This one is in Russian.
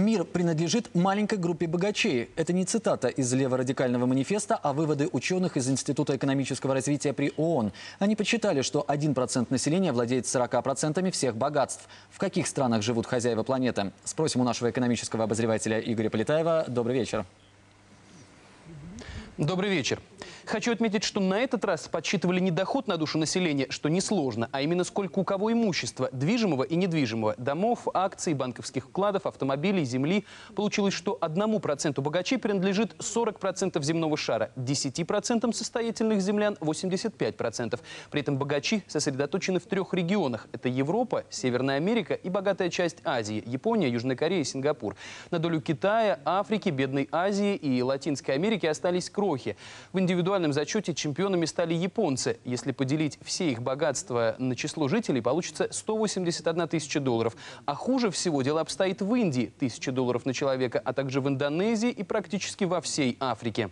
мир принадлежит маленькой группе богачей. Это не цитата из леворадикального манифеста, а выводы ученых из Института экономического развития при ООН. Они подсчитали, что 1% населения владеет 40% всех богатств. В каких странах живут хозяева планеты? Спросим у нашего экономического обозревателя Игоря Полетаева. Добрый вечер. Добрый вечер. Хочу отметить, что на этот раз подсчитывали не доход на душу населения, что несложно, а именно сколько у кого имущества, движимого и недвижимого, домов, акций, банковских вкладов, автомобилей, земли. Получилось, что одному проценту богачей принадлежит 40% земного шара, 10% состоятельных землян 85%. При этом богачи сосредоточены в трех регионах. Это Европа, Северная Америка и богатая часть Азии, Япония, Южная Корея и Сингапур. На долю Китая, Африки, Бедной Азии и Латинской Америки остались крохи. В индивидуальном индивидуальном зачете чемпионами стали японцы. Если поделить все их богатства на число жителей, получится 181 тысяча долларов. А хуже всего дело обстоит в Индии – тысяча долларов на человека, а также в Индонезии и практически во всей Африке.